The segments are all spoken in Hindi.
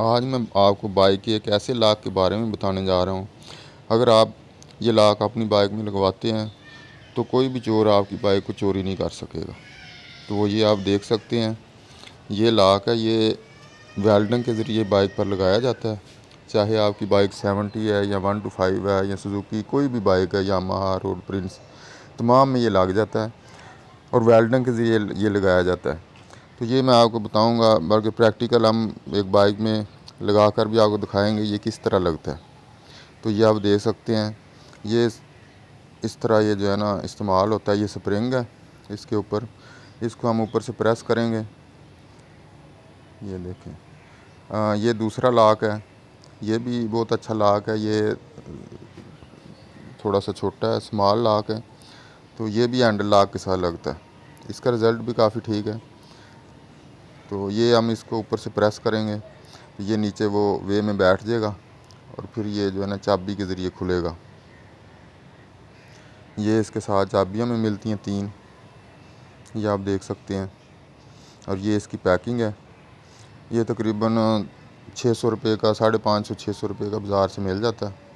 आज मैं आपको बाइक के एक ऐसे लाख के बारे में बताने जा रहा हूँ अगर आप ये लाख अपनी बाइक में लगवाते हैं तो कोई भी चोर आपकी बाइक को चोरी नहीं कर सकेगा तो वो ये आप देख सकते हैं ये लाक है ये वेल्डिंग के ज़रिए बाइक पर लगाया जाता है चाहे आपकी बाइक सेवेंटी है या वन टू फाइव है या सुजुकी कोई भी बाइक है या महा रोड प्रिंस तमाम में ये लग जाता है और वेल्डिंग के ज़रिए ये लगाया जाता है तो ये मैं आपको बताऊंगा बल्कि प्रैक्टिकल हम एक बाइक में लगा कर भी आपको दिखाएंगे ये किस तरह लगता है तो ये आप देख सकते हैं ये इस तरह ये जो है ना इस्तेमाल होता है ये स्प्रिंग है इसके ऊपर इसको हम ऊपर से प्रेस करेंगे ये देखें आ, ये दूसरा लाक है ये भी बहुत अच्छा लाक है ये थोड़ा सा छोटा है स्मॉल लाक है तो ये भी हैंडल लाक के साथ लगता है इसका रिज़ल्ट भी काफ़ी ठीक है तो ये हम इसको ऊपर से प्रेस करेंगे तो ये नीचे वो वे में बैठ जाएगा और फिर ये जो है ना चाबी के ज़रिए खुलेगा ये इसके साथ चाबियाँ में मिलती हैं तीन ये आप देख सकते हैं और ये इसकी पैकिंग है ये तकरीबन छः सौ रुपये का साढ़े पाँच सौ छः सौ रुपये का बाज़ार से मिल जाता है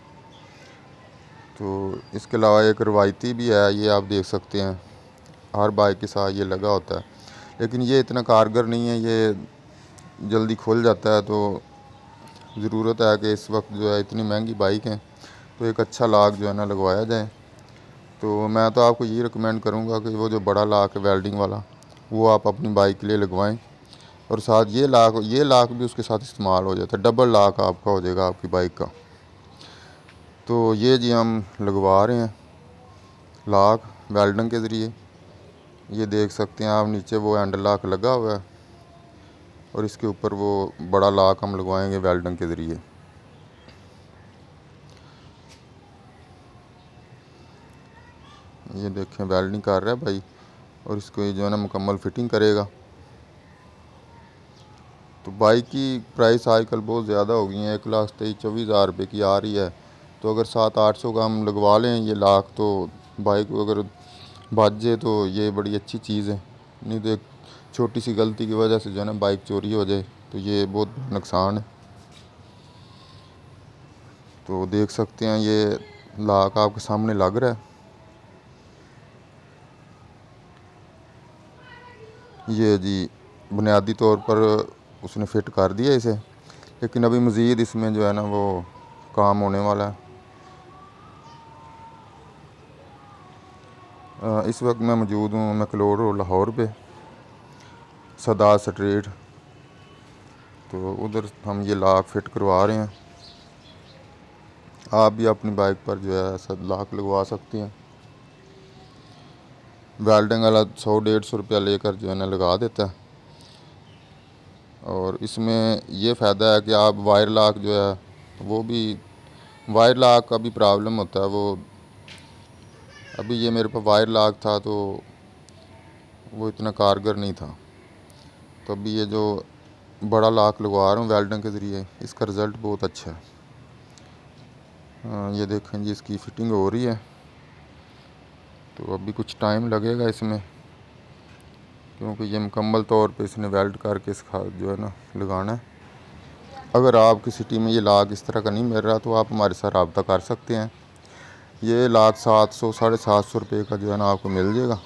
तो इसके अलावा एक रवायती भी है ये आप देख सकते हैं हर बाइक के साथ ये लगा होता है लेकिन ये इतना कारगर नहीं है ये जल्दी खोल जाता है तो ज़रूरत है कि इस वक्त जो है इतनी महंगी बाइक है तो एक अच्छा लाक जो है ना लगवाया जाए तो मैं तो आपको ये रिकमेंड करूँगा कि वो जो बड़ा लाक है वेल्डिंग वाला वो आप अपनी बाइक के लिए लगवाएँ और साथ ये लाख ये लाख भी उसके साथ इस्तेमाल हो जाता है डबल लाख आपका हो जाएगा आपकी बाइक का तो ये जी हम लगवा रहे हैं लाख वेल्डिंग के ज़रिए ये देख सकते हैं आप नीचे वो एंड लाक लगा हुआ है और इसके ऊपर वो बड़ा लाक हम लगवाएंगे वेल्डिंग के ज़रिए ये देखें वेल्डिंग कर रहा है भाई और इसको ये जो है ना मुकम्मल फिटिंग करेगा तो बाइक की प्राइस आजकल बहुत ज़्यादा हो गई है एक लाख तेईस चौबीस हज़ार रुपये की आ रही है तो अगर सात आठ सौ का हम लगवा लें ये लाख तो बाइक अगर बच जाए तो ये बड़ी अच्छी चीज़ है नहीं तो एक छोटी सी गलती की वजह से जो है ना बाइक चोरी हो जाए तो ये बहुत नुकसान है तो देख सकते हैं ये लाक आपके सामने लग रहा है ये जी बुनियादी तौर पर उसने फिट कर दिया इसे लेकिन अभी मज़ीद इसमें जो है ना वो काम होने वाला है इस वक्त मैं मौजूद हूँ मैकलोर रोड लाहौर पे सदा स्ट्रीट तो उधर हम ये लाक फिट करवा रहे हैं आप भी अपनी बाइक पर जो है सद लगवा सकते हैं वेल्डिंग वाला सौ डेढ़ सौ रुपया लेकर जो है ना लगा देता है और इसमें ये फ़ायदा है कि आप वायर लाक जो है वो भी वायर लाक का भी प्रॉब्लम होता है वो अभी ये मेरे पर वायर लाग था तो वो इतना कारगर नहीं था तो अभी ये जो बड़ा लाख लगवा रहा हूँ वेल्डिंग के ज़रिए इसका रिज़ल्ट बहुत अच्छा है हाँ, ये देखें जी इसकी फिटिंग हो रही है तो अभी कुछ टाइम लगेगा इसमें क्योंकि ये मुकम्मल तौर पे इसने वेल्ड करके इसका जो है ना लगाना है अगर आपकी सिटी में ये लाग इस तरह का नहीं मिल रहा तो आप हमारे साथ रबता कर सकते हैं ये लाख सात सौ साढ़े सात सौ रुपये का जो है ना आपको मिल जाएगा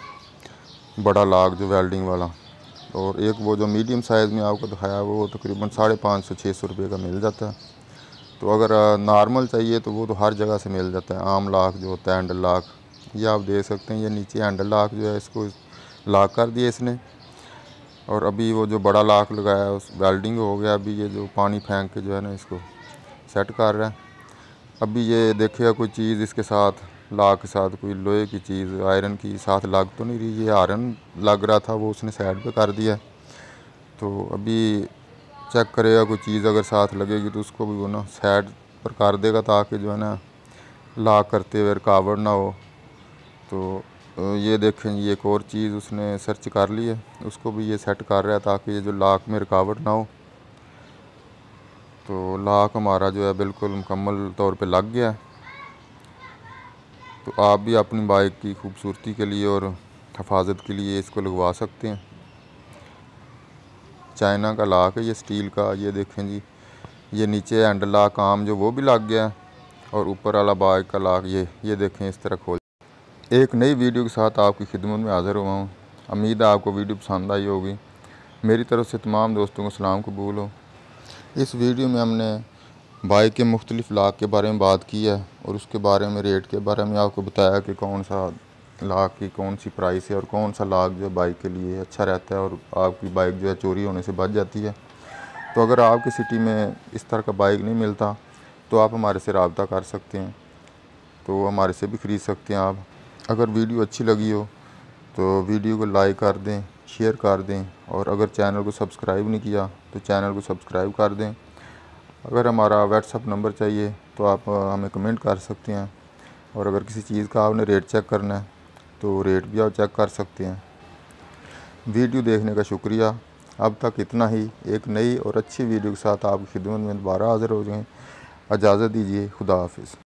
बड़ा लाख जो वेल्डिंग वाला और एक वो जो मीडियम साइज़ में आपको दिखाया वो तकरीबन साढ़े पाँच सौ छः सौ रुपये का मिल जाता है तो अगर नॉर्मल चाहिए तो वो तो हर जगह से मिल जाता है आम लाख जो होता है हैंडल लाख ये आप देख सकते हैं ये नीचे हैंडल लाख जो है इसको लाख कर दिया इसने और अभी वो जो बड़ा लाख लगाया उस वेल्डिंग हो गया अभी ये जो पानी फेंक के जो है ना इसको सेट कर रहा है अभी ये देखेगा कोई चीज़ इसके साथ लाग के साथ कोई लोहे की चीज़ आयरन की साथ लाग तो नहीं रही ये आयरन लग रहा था वो उसने साइड पे कर दिया तो अभी चेक करेगा कोई चीज़ अगर साथ लगेगी तो उसको भी वो ना साइड पर कर देगा ताकि जो है ना लाग करते हुए रुकावट ना हो तो ये देखें ये एक और चीज़ उसने सर्च कर ली है उसको भी ये सेट कर रहा है ताकि ये जो लाक में रुकावट ना हो तो लाख हमारा जो है बिल्कुल मुकम्मल तौर पे लग गया तो आप भी अपनी बाइक की खूबसूरती के लिए और हफाजत के लिए इसको लगवा सकते हैं चाइना का लाक है ये स्टील का ये देखें जी ये नीचे हैंडल लाक आम जो वो भी लग गया और ऊपर वाला बाइक का लाक ये ये देखें इस तरह खोल एक नई वीडियो के साथ आपकी खिदमत में हाज़िर हुआ हूँ उम्मीद है आपको वीडियो पसंद आई होगी मेरी तरफ से तमाम दोस्तों को सलाम कबूल हो इस वीडियो में हमने बाइक के मुख्तलिफ लाक के बारे में बात की है और उसके बारे में रेट के बारे में आपको बताया कि कौन सा लाख की कौन सी प्राइस है और कौन सा लाख जो है बाइक के लिए अच्छा रहता है और आपकी बाइक जो है चोरी होने से बच जाती है तो अगर आपकी सिटी में इस तरह का बाइक नहीं मिलता तो आप हमारे से रबता कर सकते हैं तो हमारे से भी ख़रीद सकते हैं आप अगर वीडियो अच्छी लगी हो तो वीडियो को लाइक कर दें शेयर कर दें और अगर चैनल को सब्सक्राइब नहीं किया तो चैनल को सब्सक्राइब कर दें अगर हमारा व्हाट्सअप नंबर चाहिए तो आप हमें कमेंट कर सकते हैं और अगर किसी चीज़ का आपने रेट चेक करना है तो रेट भी आप चेक कर सकते हैं वीडियो देखने का शुक्रिया अब तक इतना ही एक नई और अच्छी वीडियो के साथ आपकी खिदमत में दोबारा हाज़िर हो जाएँ इजाज़त दीजिए खुदा हाफिज़